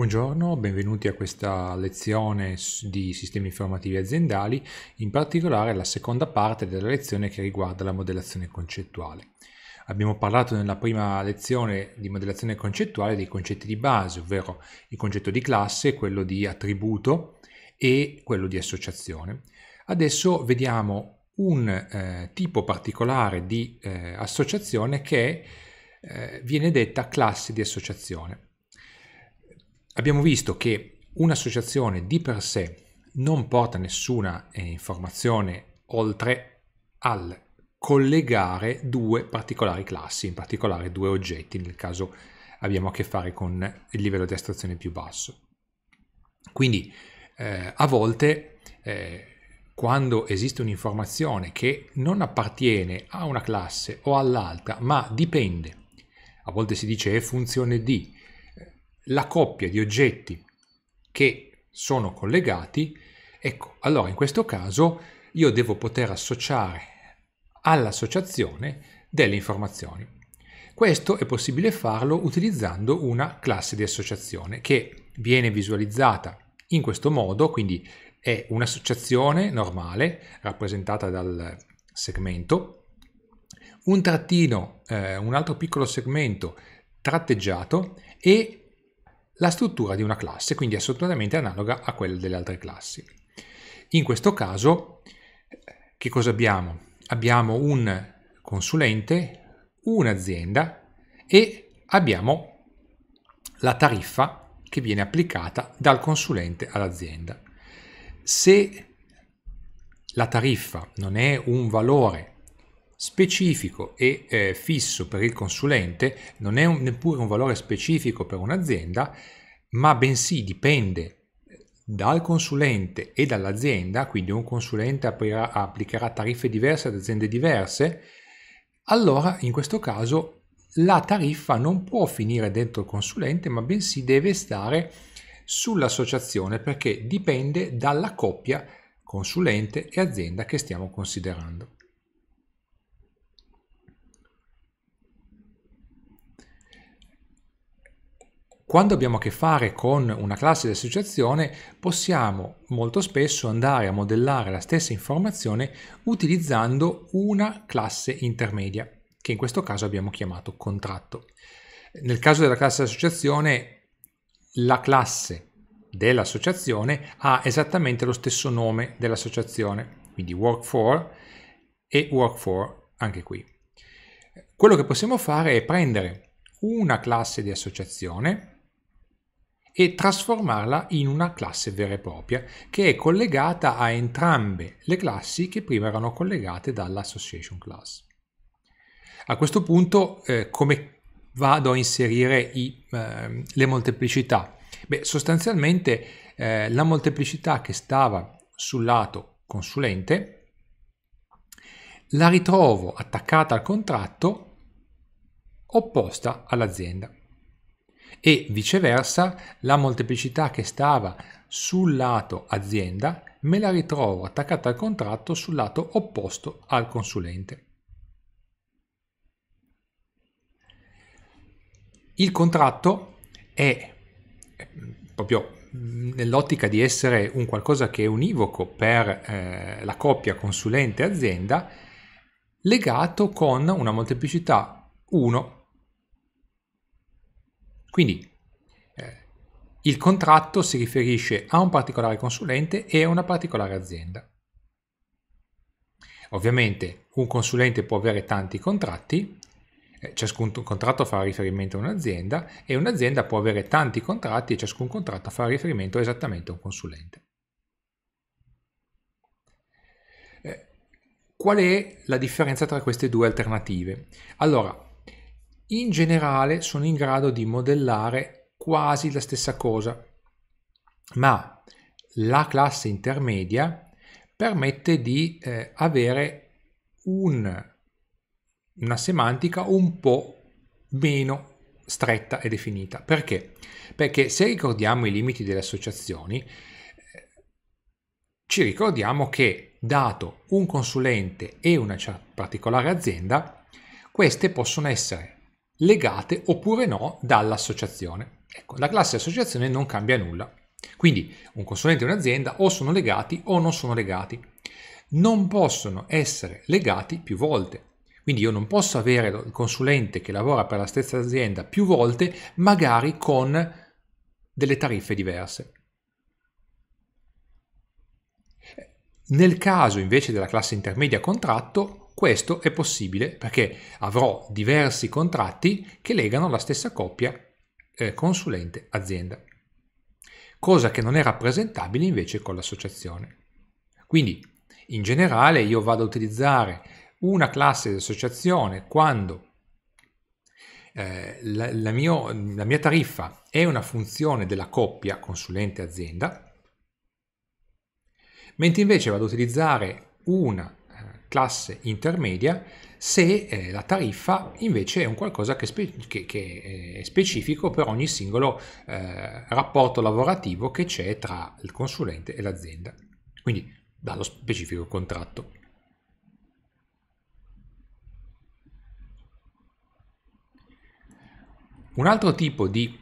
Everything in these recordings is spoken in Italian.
Buongiorno, benvenuti a questa lezione di sistemi informativi aziendali, in particolare la seconda parte della lezione che riguarda la modellazione concettuale. Abbiamo parlato nella prima lezione di modellazione concettuale dei concetti di base, ovvero il concetto di classe, quello di attributo e quello di associazione. Adesso vediamo un eh, tipo particolare di eh, associazione che eh, viene detta classe di associazione abbiamo visto che un'associazione di per sé non porta nessuna eh, informazione oltre al collegare due particolari classi, in particolare due oggetti, nel caso abbiamo a che fare con il livello di astrazione più basso. Quindi eh, a volte eh, quando esiste un'informazione che non appartiene a una classe o all'altra, ma dipende, a volte si dice è funzione di, la coppia di oggetti che sono collegati, ecco, allora in questo caso io devo poter associare all'associazione delle informazioni. Questo è possibile farlo utilizzando una classe di associazione che viene visualizzata in questo modo, quindi è un'associazione normale rappresentata dal segmento, un trattino, eh, un altro piccolo segmento tratteggiato e la struttura di una classe, quindi è assolutamente analoga a quella delle altre classi. In questo caso, che cosa abbiamo? Abbiamo un consulente, un'azienda e abbiamo la tariffa che viene applicata dal consulente all'azienda. Se la tariffa non è un valore specifico e eh, fisso per il consulente non è un, neppure un valore specifico per un'azienda, ma bensì dipende eh, dal consulente e dall'azienda, quindi un consulente aprirà, applicherà tariffe diverse ad aziende diverse, allora in questo caso la tariffa non può finire dentro il consulente, ma bensì deve stare sull'associazione perché dipende dalla coppia consulente e azienda che stiamo considerando. Quando abbiamo a che fare con una classe di associazione possiamo molto spesso andare a modellare la stessa informazione utilizzando una classe intermedia, che in questo caso abbiamo chiamato contratto. Nel caso della classe di associazione, la classe dell'associazione ha esattamente lo stesso nome dell'associazione, quindi work for e work for anche qui. Quello che possiamo fare è prendere una classe di associazione e trasformarla in una classe vera e propria che è collegata a entrambe le classi che prima erano collegate dall'association class. A questo punto eh, come vado a inserire i, eh, le molteplicità? Beh, sostanzialmente eh, la molteplicità che stava sul lato consulente la ritrovo attaccata al contratto opposta all'azienda e viceversa la molteplicità che stava sul lato azienda me la ritrovo attaccata al contratto sul lato opposto al consulente. Il contratto è ehm, proprio nell'ottica di essere un qualcosa che è univoco per eh, la coppia consulente-azienda legato con una molteplicità 1 quindi eh, il contratto si riferisce a un particolare consulente e a una particolare azienda. Ovviamente un consulente può avere tanti contratti, eh, ciascun contratto fa riferimento a un'azienda e un'azienda può avere tanti contratti e ciascun contratto fa riferimento esattamente a un consulente. Eh, qual è la differenza tra queste due alternative? Allora, in generale sono in grado di modellare quasi la stessa cosa, ma la classe intermedia permette di eh, avere un, una semantica un po' meno stretta e definita. Perché? Perché se ricordiamo i limiti delle associazioni, eh, ci ricordiamo che dato un consulente e una particolare azienda, queste possono essere legate oppure no dall'associazione. Ecco, la classe associazione non cambia nulla. Quindi un consulente e un'azienda o sono legati o non sono legati. Non possono essere legati più volte. Quindi io non posso avere il consulente che lavora per la stessa azienda più volte, magari con delle tariffe diverse. Nel caso invece della classe intermedia contratto, questo è possibile perché avrò diversi contratti che legano la stessa coppia eh, consulente-azienda, cosa che non è rappresentabile invece con l'associazione. Quindi, in generale, io vado a utilizzare una classe di associazione quando eh, la, la, mio, la mia tariffa è una funzione della coppia consulente-azienda, mentre invece vado ad utilizzare una classe intermedia se eh, la tariffa invece è un qualcosa che, spe- che, che eh, è specifico per ogni singolo eh, rapporto lavorativo che c'è tra il consulente e l'azienda, quindi dallo specifico contratto. Un altro tipo di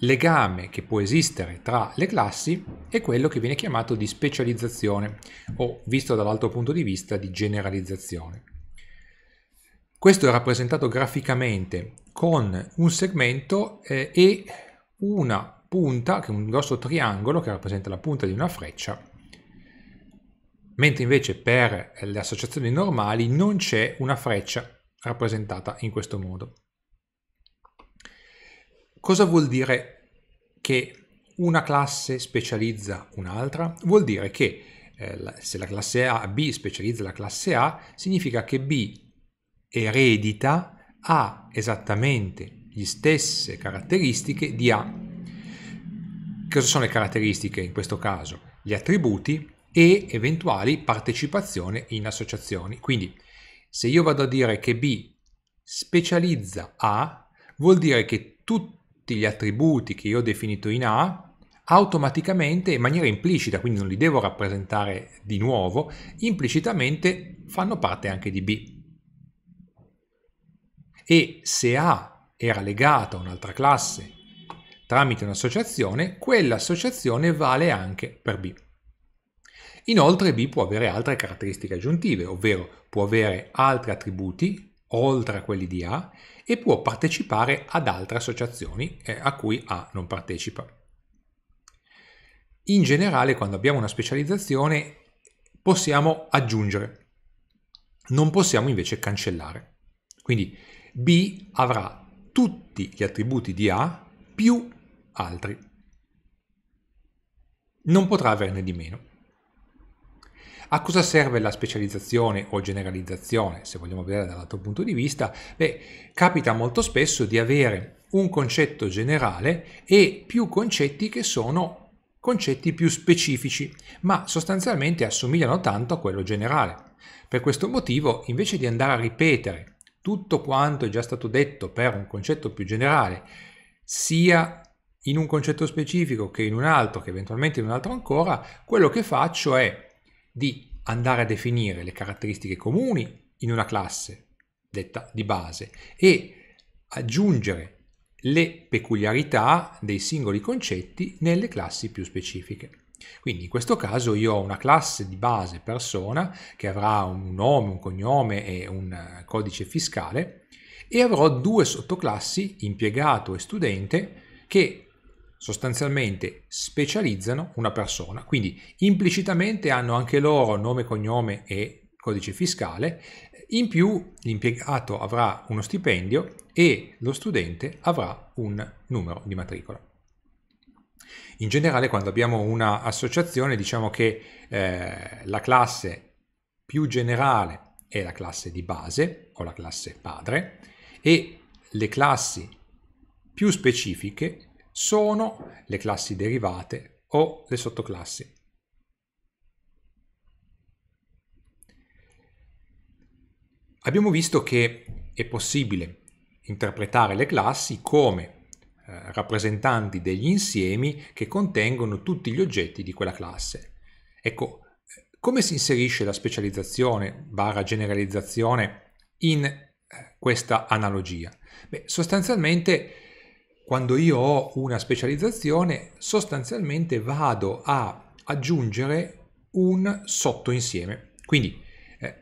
legame che può esistere tra le classi è quello che viene chiamato di specializzazione o, visto dall'altro punto di vista, di generalizzazione. Questo è rappresentato graficamente con un segmento eh, e una punta, che è un grosso triangolo che rappresenta la punta di una freccia, mentre invece per le associazioni normali non c'è una freccia rappresentata in questo modo. Cosa vuol dire che una classe specializza un'altra? Vuol dire che eh, se la classe A, B specializza la classe A, significa che B eredita A esattamente le stesse caratteristiche di A. Cosa sono le caratteristiche in questo caso? Gli attributi e eventuali partecipazione in associazioni. Quindi se io vado a dire che B specializza A, vuol dire che tutti tutti gli attributi che io ho definito in A automaticamente in maniera implicita, quindi non li devo rappresentare di nuovo, implicitamente fanno parte anche di B. E se A era legata a un'altra classe tramite un'associazione, quell'associazione vale anche per B. Inoltre B può avere altre caratteristiche aggiuntive, ovvero può avere altri attributi oltre a quelli di A e può partecipare ad altre associazioni eh, a cui A non partecipa. In generale, quando abbiamo una specializzazione, possiamo aggiungere, non possiamo invece cancellare. Quindi B avrà tutti gli attributi di A più altri. Non potrà averne di meno. A cosa serve la specializzazione o generalizzazione, se vogliamo vedere dall'altro punto di vista? Beh, capita molto spesso di avere un concetto generale e più concetti che sono concetti più specifici, ma sostanzialmente assomigliano tanto a quello generale. Per questo motivo, invece di andare a ripetere tutto quanto è già stato detto per un concetto più generale, sia in un concetto specifico che in un altro, che eventualmente in un altro ancora, quello che faccio è di andare a definire le caratteristiche comuni in una classe detta di base e aggiungere le peculiarità dei singoli concetti nelle classi più specifiche. Quindi in questo caso io ho una classe di base persona che avrà un nome, un cognome e un codice fiscale e avrò due sottoclassi, impiegato e studente, che sostanzialmente specializzano una persona, quindi implicitamente hanno anche loro nome, cognome e codice fiscale, in più l'impiegato avrà uno stipendio e lo studente avrà un numero di matricola. In generale quando abbiamo un'associazione diciamo che eh, la classe più generale è la classe di base o la classe padre e le classi più specifiche sono le classi derivate o le sottoclassi. Abbiamo visto che è possibile interpretare le classi come eh, rappresentanti degli insiemi che contengono tutti gli oggetti di quella classe. Ecco, come si inserisce la specializzazione barra generalizzazione in eh, questa analogia? Beh, sostanzialmente quando io ho una specializzazione sostanzialmente vado a aggiungere un sottoinsieme. Quindi eh,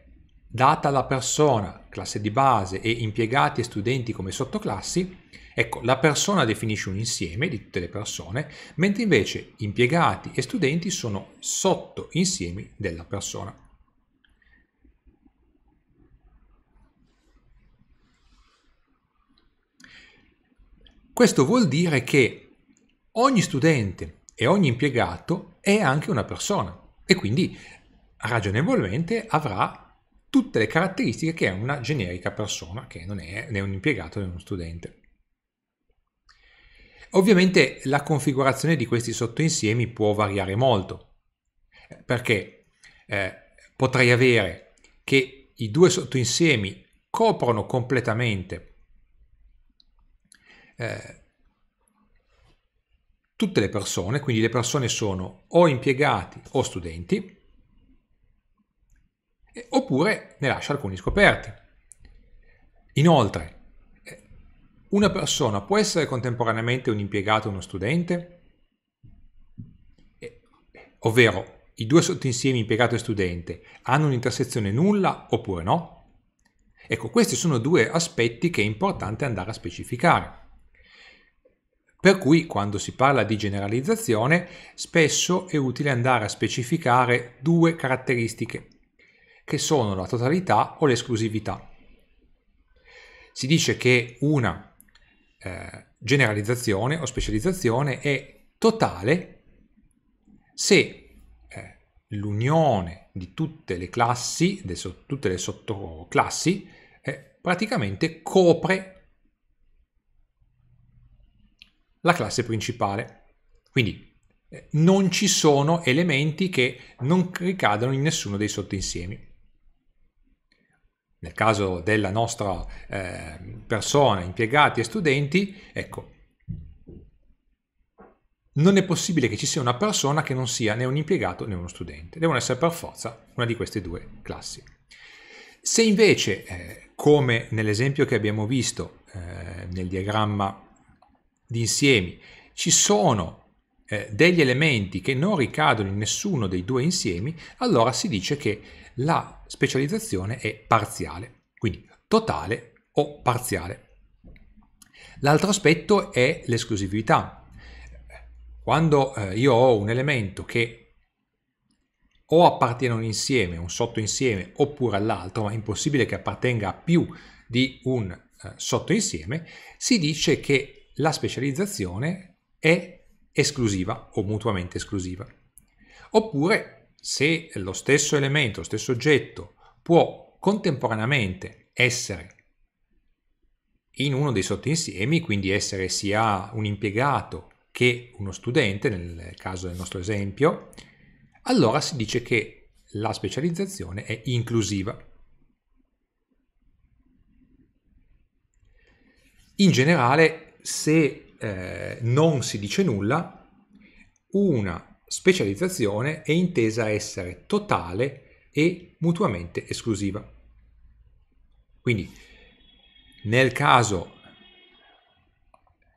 data la persona, classe di base e impiegati e studenti come sottoclassi, ecco la persona definisce un insieme di tutte le persone, mentre invece impiegati e studenti sono sottoinsiemi della persona. Questo vuol dire che ogni studente e ogni impiegato è anche una persona e quindi ragionevolmente avrà tutte le caratteristiche che è una generica persona, che non è né un impiegato né uno studente. Ovviamente la configurazione di questi sottoinsiemi può variare molto, perché eh, potrei avere che i due sottoinsiemi coprono completamente eh, tutte le persone, quindi le persone sono o impiegati o studenti, oppure ne lascia alcuni scoperti. Inoltre, eh, una persona può essere contemporaneamente un impiegato e uno studente? Eh, ovvero, i due sottoinsiemi impiegato e studente hanno un'intersezione nulla oppure no? Ecco, questi sono due aspetti che è importante andare a specificare. Per cui quando si parla di generalizzazione spesso è utile andare a specificare due caratteristiche, che sono la totalità o l'esclusività. Si dice che una eh, generalizzazione o specializzazione è totale se eh, l'unione di tutte le classi, di tutte le sottoclassi, eh, praticamente copre la classe principale. Quindi eh, non ci sono elementi che non ricadono in nessuno dei sottoinsiemi. Nel caso della nostra eh, persona, impiegati e studenti, ecco, non è possibile che ci sia una persona che non sia né un impiegato né uno studente. Devono essere per forza una di queste due classi. Se invece, eh, come nell'esempio che abbiamo visto eh, nel diagramma di insiemi, ci sono eh, degli elementi che non ricadono in nessuno dei due insiemi, allora si dice che la specializzazione è parziale, quindi totale o parziale. L'altro aspetto è l'esclusività. Quando eh, io ho un elemento che o appartiene a un insieme, un sottoinsieme, oppure all'altro, ma è impossibile che appartenga a più di un eh, sottoinsieme, si dice che la specializzazione è esclusiva o mutuamente esclusiva. Oppure se lo stesso elemento, lo stesso oggetto può contemporaneamente essere in uno dei sottoinsiemi, quindi essere sia un impiegato che uno studente, nel caso del nostro esempio, allora si dice che la specializzazione è inclusiva. In generale se eh, non si dice nulla, una specializzazione è intesa a essere totale e mutuamente esclusiva. Quindi nel caso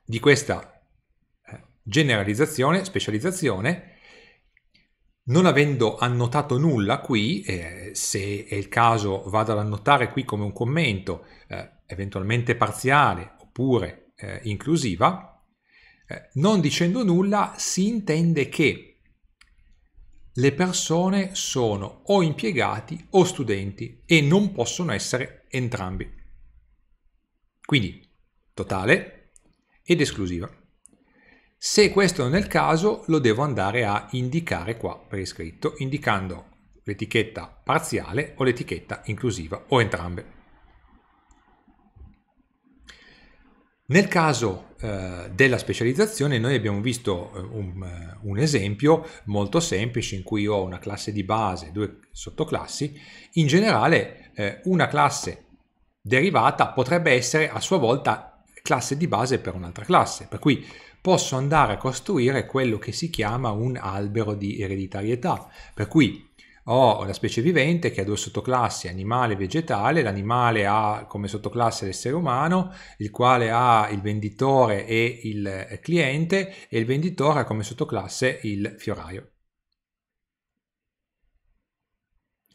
di questa eh, generalizzazione, specializzazione, non avendo annotato nulla qui, eh, se è il caso vado ad annotare qui come un commento, eh, eventualmente parziale oppure eh, inclusiva, eh, non dicendo nulla si intende che le persone sono o impiegati o studenti e non possono essere entrambi. Quindi totale ed esclusiva. Se questo non è il caso lo devo andare a indicare qua per iscritto indicando l'etichetta parziale o l'etichetta inclusiva o entrambe. Nel caso eh, della specializzazione noi abbiamo visto eh, un, eh, un, esempio molto semplice in cui ho una classe di base, due sottoclassi, in generale eh, una classe derivata potrebbe essere a sua volta classe di base per un'altra classe, per cui posso andare a costruire quello che si chiama un albero di ereditarietà, per cui ho la specie vivente che ha due sottoclassi, animale e vegetale, l'animale ha come sottoclasse l'essere umano, il quale ha il venditore e il eh, cliente e il venditore ha come sottoclasse il fioraio.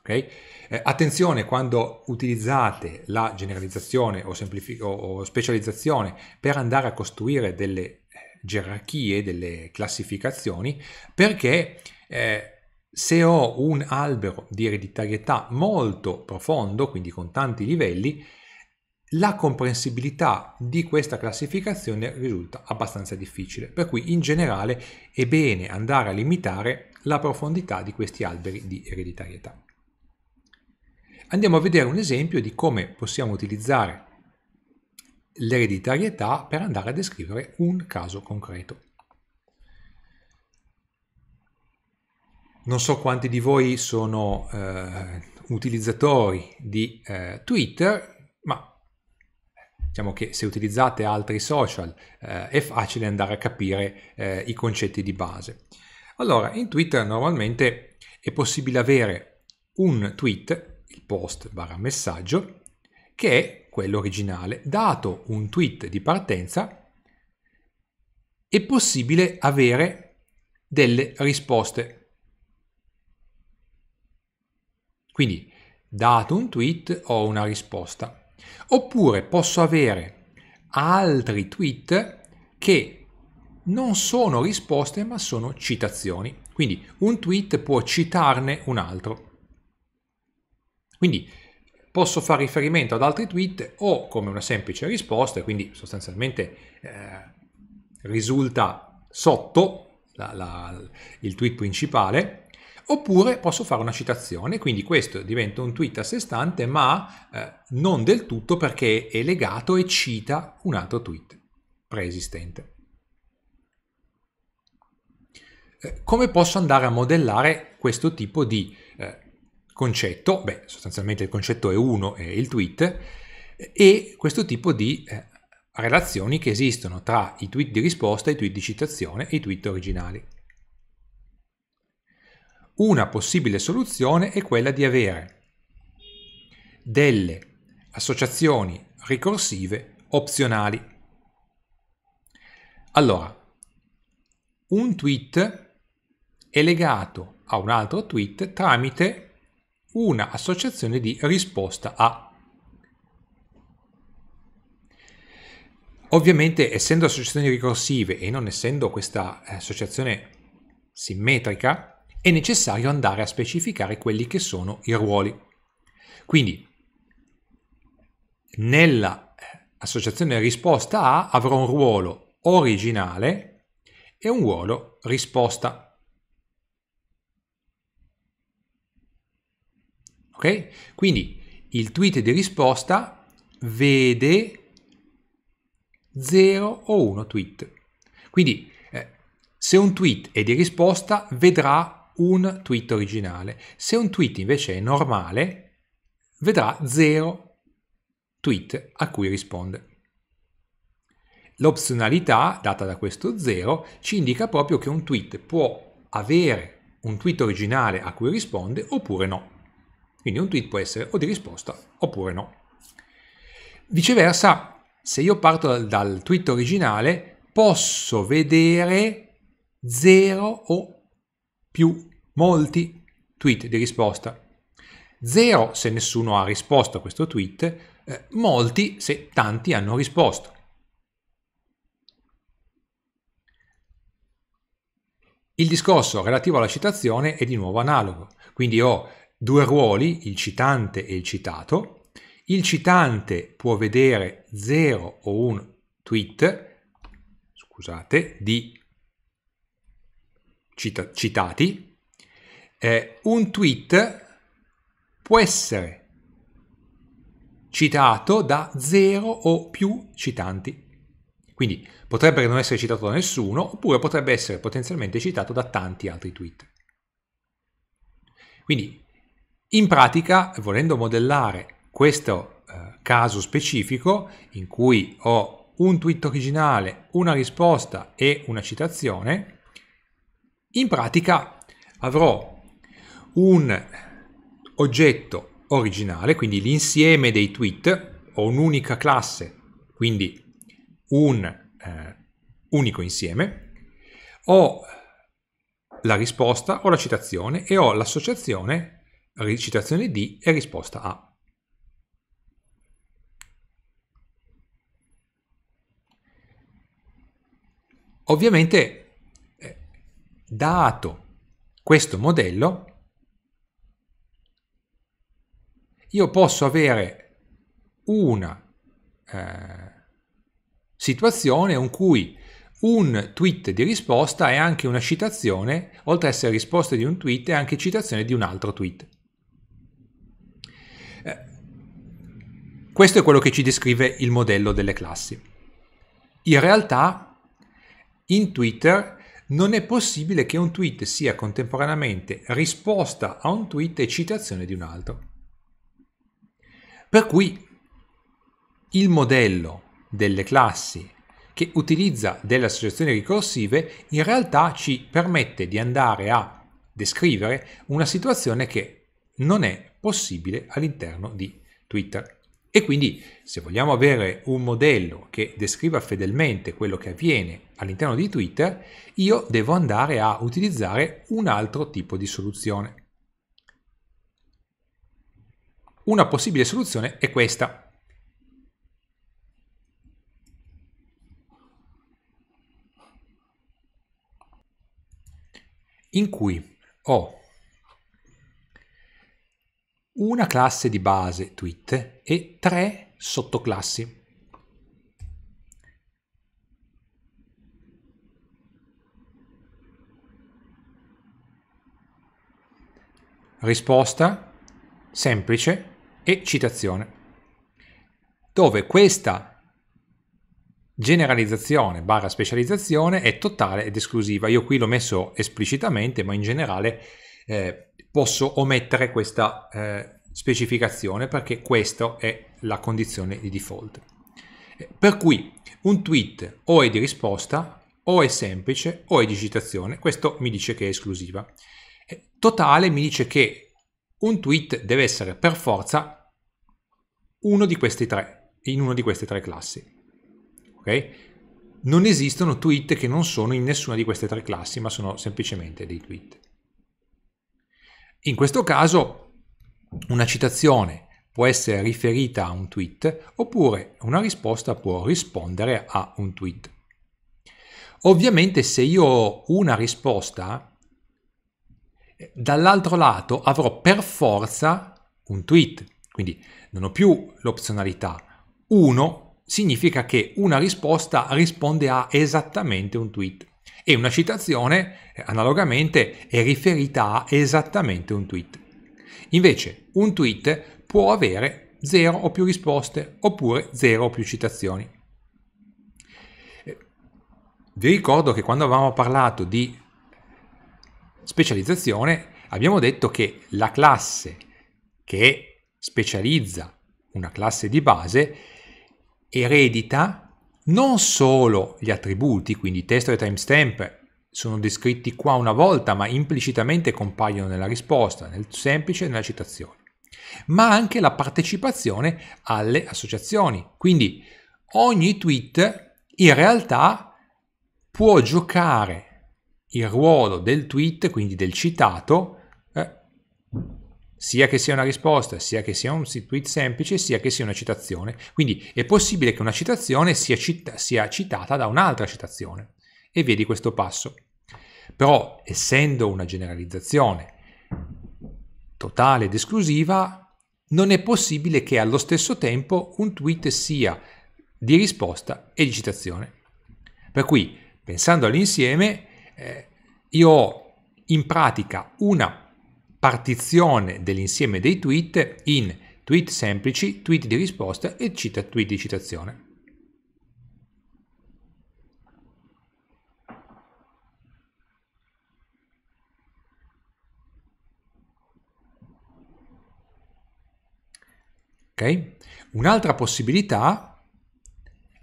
Okay? Eh, attenzione quando utilizzate la generalizzazione o, o, o specializzazione per andare a costruire delle eh, gerarchie, delle classificazioni, perché eh, se ho un albero di ereditarietà molto profondo, quindi con tanti livelli, la comprensibilità di questa classificazione risulta abbastanza difficile, per cui in generale è bene andare a limitare la profondità di questi alberi di ereditarietà. Andiamo a vedere un esempio di come possiamo utilizzare l'ereditarietà per andare a descrivere un caso concreto. non so quanti di voi sono eh, utilizzatori di eh, Twitter, ma diciamo che se utilizzate altri social eh, è facile andare a capire eh, i concetti di base. Allora, in Twitter normalmente è possibile avere un tweet, il post barra messaggio, che è quello originale. Dato un tweet di partenza, è possibile avere delle risposte Quindi, dato un tweet, ho una risposta. Oppure posso avere altri tweet che non sono risposte ma sono citazioni. Quindi un tweet può citarne un altro. Quindi posso fare riferimento ad altri tweet o come una semplice risposta, quindi sostanzialmente eh, risulta sotto la, la, il tweet principale, Oppure posso fare una citazione, quindi questo diventa un tweet a sé stante, ma eh, non del tutto perché è legato e cita un altro tweet preesistente. Eh, come posso andare a modellare questo tipo di eh, concetto? Beh, sostanzialmente il concetto è uno, è il tweet, e questo tipo di eh, relazioni che esistono tra i tweet di risposta, i tweet di citazione e i tweet originali. Una possibile soluzione è quella di avere delle associazioni ricorsive opzionali. Allora, un tweet è legato a un altro tweet tramite una associazione di risposta a. Ovviamente, essendo associazioni ricorsive e non essendo questa associazione simmetrica, è necessario andare a specificare quelli che sono i ruoli. Quindi nella eh, associazione risposta A avrò un ruolo originale e un ruolo risposta. Ok? Quindi il tweet di risposta vede 0 o 1 tweet. Quindi eh, se un tweet è di risposta vedrà un tweet originale. Se un tweet invece è normale, vedrà 0 tweet a cui risponde. L'opzionalità data da questo 0 ci indica proprio che un tweet può avere un tweet originale a cui risponde oppure no. Quindi un tweet può essere o di risposta oppure no. Viceversa, se io parto dal, dal tweet originale, posso vedere 0 o più molti tweet di risposta. Zero se nessuno ha risposto a questo tweet, eh, molti se tanti hanno risposto. Il discorso relativo alla citazione è di nuovo analogo, quindi ho due ruoli, il citante e il citato. Il citante può vedere 0 o un tweet, scusate, di cita- citati, eh, un tweet può essere citato da zero o più citanti. Quindi potrebbe non essere citato da nessuno, oppure potrebbe essere potenzialmente citato da tanti altri tweet. Quindi, in pratica, volendo modellare questo eh, caso specifico, in cui ho un tweet originale, una risposta e una citazione, in pratica avrò un oggetto originale, quindi l'insieme dei tweet, ho un'unica classe, quindi un eh, unico insieme, ho la risposta, ho la citazione e ho l'associazione citazione D e risposta A. Ovviamente dato questo modello, io posso avere una eh, situazione in cui un tweet di risposta è anche una citazione, oltre ad essere risposta di un tweet, è anche citazione di un altro tweet. Eh, questo è quello che ci descrive il modello delle classi. In realtà, in Twitter non è possibile che un tweet sia contemporaneamente risposta a un tweet e citazione di un altro. Per cui il modello delle classi che utilizza delle associazioni ricorsive in realtà ci permette di andare a descrivere una situazione che non è possibile all'interno di Twitter. E quindi se vogliamo avere un modello che descriva fedelmente quello che avviene all'interno di Twitter, io devo andare a utilizzare un altro tipo di soluzione. Una possibile soluzione è questa. in cui ho una classe di base tweet e tre sottoclassi. Risposta semplice e citazione, dove questa generalizzazione barra specializzazione è totale ed esclusiva. Io qui l'ho messo esplicitamente, ma in generale eh, posso omettere questa eh, specificazione perché questa è la condizione di default. Eh, per cui un tweet o è di risposta, o è semplice, o è di citazione, questo mi dice che è esclusiva. Eh, totale mi dice che un tweet deve essere per forza uno di questi tre, in una di queste tre classi. Okay? Non esistono tweet che non sono in nessuna di queste tre classi, ma sono semplicemente dei tweet. In questo caso una citazione può essere riferita a un tweet oppure una risposta può rispondere a un tweet. Ovviamente se io ho una risposta, dall'altro lato avrò per forza un tweet, quindi non ho più l'opzionalità. Uno significa che una risposta risponde a esattamente un tweet e una citazione eh, analogamente è riferita a esattamente un tweet. Invece un tweet può avere 0 o più risposte oppure 0 o più citazioni. Eh, vi ricordo che quando avevamo parlato di specializzazione abbiamo detto che la classe che specializza una classe di base eredita non solo gli attributi, quindi testo e timestamp, sono descritti qua una volta, ma implicitamente compaiono nella risposta, nel semplice e nella citazione, ma anche la partecipazione alle associazioni. Quindi ogni tweet in realtà può giocare il ruolo del tweet, quindi del citato, sia che sia una risposta, sia che sia un tweet semplice, sia che sia una citazione. Quindi è possibile che una citazione sia, cita- sia citata da un'altra citazione. E vedi questo passo. Però, essendo una generalizzazione totale ed esclusiva, non è possibile che allo stesso tempo un tweet sia di risposta e di citazione. Per cui, pensando all'insieme, eh, io ho in pratica una partizione dell'insieme dei tweet in tweet semplici, tweet di risposta e cita tweet di citazione. Okay. Un'altra possibilità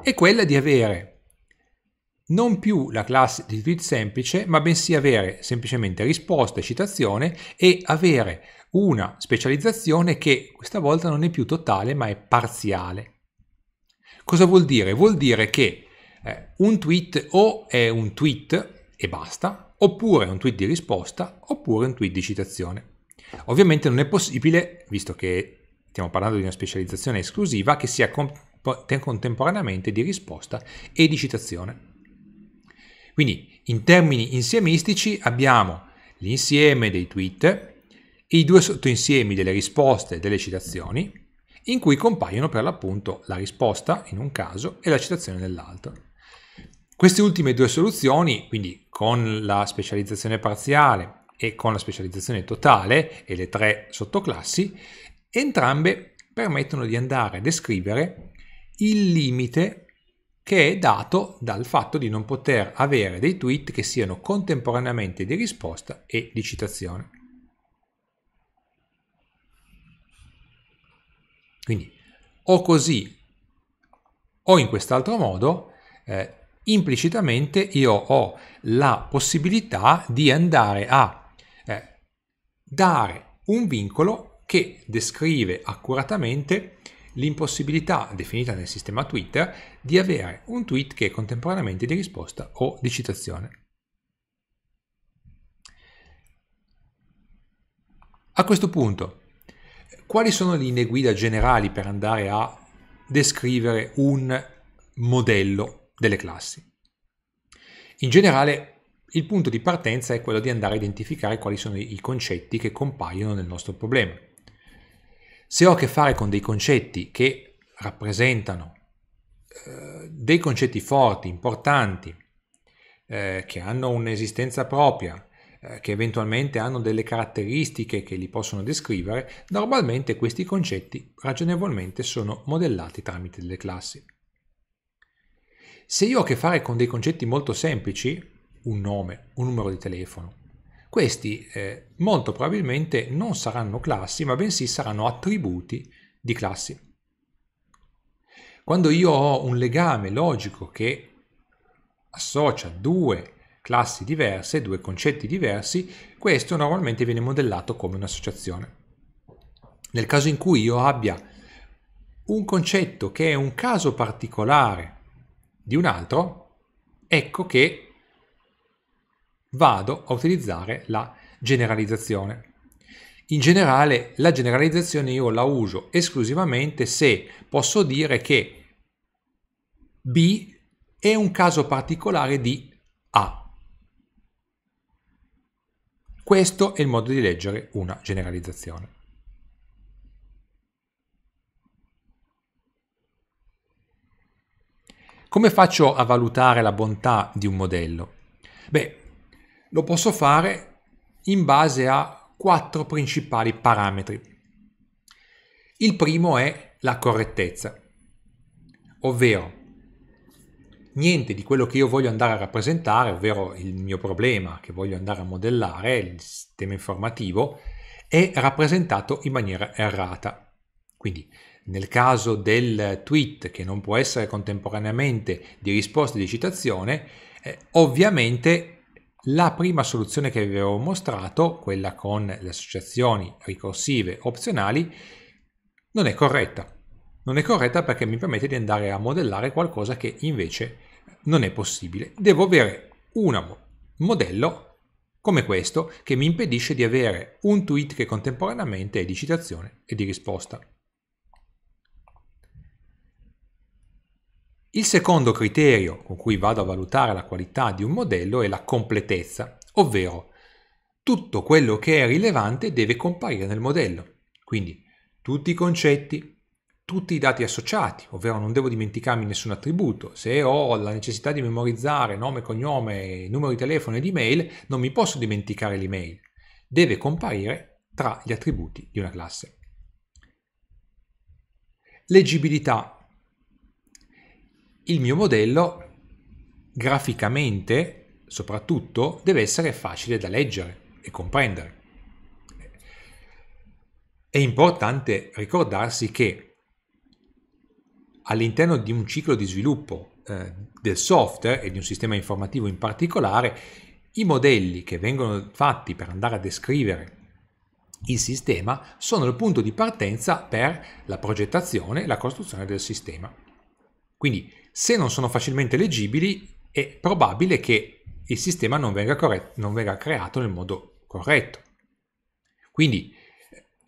è quella di avere non più la classe di tweet semplice, ma bensì avere semplicemente risposta e citazione e avere una specializzazione che questa volta non è più totale ma è parziale. Cosa vuol dire? Vuol dire che eh, un tweet o è un tweet e basta, oppure un tweet di risposta, oppure un tweet di citazione. Ovviamente non è possibile, visto che stiamo parlando di una specializzazione esclusiva, che sia contemporaneamente di risposta e di citazione. Quindi in termini insiemistici abbiamo l'insieme dei tweet, i due sottoinsiemi delle risposte e delle citazioni, in cui compaiono per l'appunto la risposta in un caso e la citazione nell'altro. Queste ultime due soluzioni, quindi con la specializzazione parziale e con la specializzazione totale e le tre sottoclassi, entrambe permettono di andare a descrivere il limite che è dato dal fatto di non poter avere dei tweet che siano contemporaneamente di risposta e di citazione. Quindi o così o in quest'altro modo eh, implicitamente io ho la possibilità di andare a eh, dare un vincolo che descrive accuratamente l'impossibilità definita nel sistema Twitter di avere un tweet che è contemporaneamente di risposta o di citazione. A questo punto, quali sono le linee guida generali per andare a descrivere un modello delle classi? In generale, il punto di partenza è quello di andare a identificare quali sono i concetti che compaiono nel nostro problema. Se ho a che fare con dei concetti che rappresentano eh, dei concetti forti, importanti, eh, che hanno un'esistenza propria, eh, che eventualmente hanno delle caratteristiche che li possono descrivere, normalmente questi concetti ragionevolmente sono modellati tramite delle classi. Se io ho a che fare con dei concetti molto semplici, un nome, un numero di telefono, questi eh, molto probabilmente non saranno classi, ma bensì saranno attributi di classi. Quando io ho un legame logico che associa due classi diverse, due concetti diversi, questo normalmente viene modellato come un'associazione. Nel caso in cui io abbia un concetto che è un caso particolare di un altro, ecco che vado a utilizzare la generalizzazione. In generale la generalizzazione io la uso esclusivamente se posso dire che B e un caso particolare di A. Questo è il modo di leggere una generalizzazione. Come faccio a valutare la bontà di un modello? Beh, lo posso fare in base a quattro principali parametri. Il primo è la correttezza, ovvero niente di quello che io voglio andare a rappresentare, ovvero il mio problema che voglio andare a modellare, il sistema informativo, è rappresentato in maniera errata. Quindi nel caso del tweet che non può essere contemporaneamente di risposta e di citazione, eh, ovviamente la prima soluzione che vi avevo mostrato, quella con le associazioni ricorsive opzionali, non è corretta non è corretta perché mi permette di andare a modellare qualcosa che invece non è possibile. Devo avere un modello come questo che mi impedisce di avere un tweet che contemporaneamente è di citazione e di risposta. Il secondo criterio con cui vado a valutare la qualità di un modello è la completezza, ovvero tutto quello che è rilevante deve comparire nel modello. Quindi tutti i concetti, tutti i dati associati, ovvero non devo dimenticarmi nessun attributo. Se ho la necessità di memorizzare nome, cognome, numero di telefono ed email, non mi posso dimenticare l'email. Deve comparire tra gli attributi di una classe. Leggibilità. Il mio modello graficamente, soprattutto, deve essere facile da leggere e comprendere. È importante ricordarsi che all'interno di un ciclo di sviluppo eh, del software e di un sistema informativo in particolare, i modelli che vengono fatti per andare a descrivere il sistema sono il punto di partenza per la progettazione e la costruzione del sistema. Quindi se non sono facilmente leggibili è probabile che il sistema non venga, corretto, non venga creato nel modo corretto. Quindi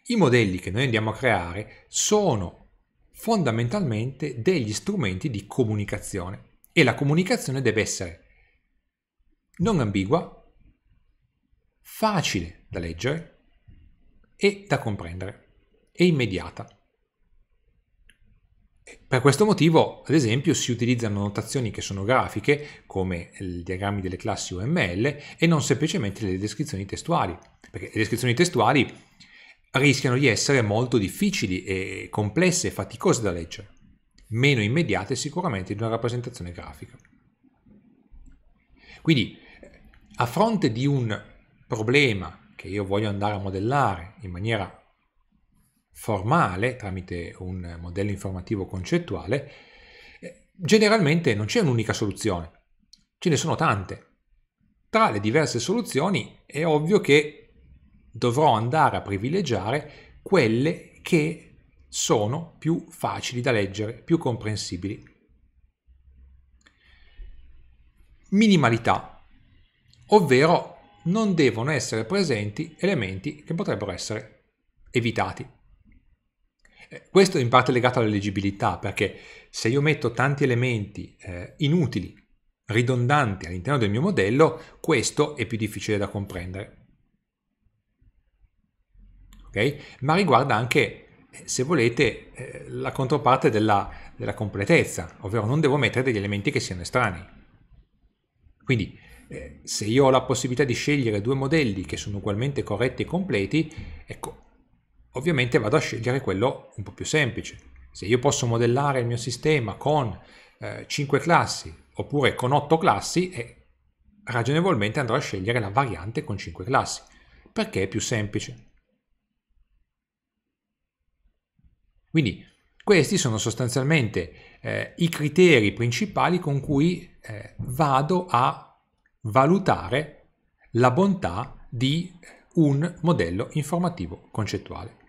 i modelli che noi andiamo a creare sono fondamentalmente degli strumenti di comunicazione e la comunicazione deve essere non ambigua, facile da leggere e da comprendere e immediata. Per questo motivo, ad esempio, si utilizzano notazioni che sono grafiche, come i diagrammi delle classi UML, e non semplicemente le descrizioni testuali, perché le descrizioni testuali rischiano di essere molto difficili e complesse e faticose da leggere, meno immediate sicuramente di una rappresentazione grafica. Quindi a fronte di un problema che io voglio andare a modellare in maniera formale tramite un modello informativo concettuale, eh, generalmente non c'è un'unica soluzione, ce ne sono tante. Tra le diverse soluzioni è ovvio che dovrò andare a privilegiare quelle che sono più facili da leggere, più comprensibili. Minimalità, ovvero non devono essere presenti elementi che potrebbero essere evitati. Eh, questo in parte è legato alla leggibilità, perché se io metto tanti elementi eh, inutili, ridondanti all'interno del mio modello, questo è più difficile da comprendere okay? ma riguarda anche, eh, se volete, eh, la controparte della, della, completezza, ovvero non devo mettere degli elementi che siano estranei. Quindi eh, se io ho la possibilità di scegliere due modelli che sono ugualmente corretti e completi, ecco, ovviamente vado a scegliere quello un po' più semplice. Se io posso modellare il mio sistema con eh, 5 classi oppure con 8 classi, eh, ragionevolmente andrò a scegliere la variante con 5 classi, perché è più semplice. Quindi questi sono sostanzialmente eh, i criteri principali con cui eh, vado a valutare la bontà di un modello informativo concettuale.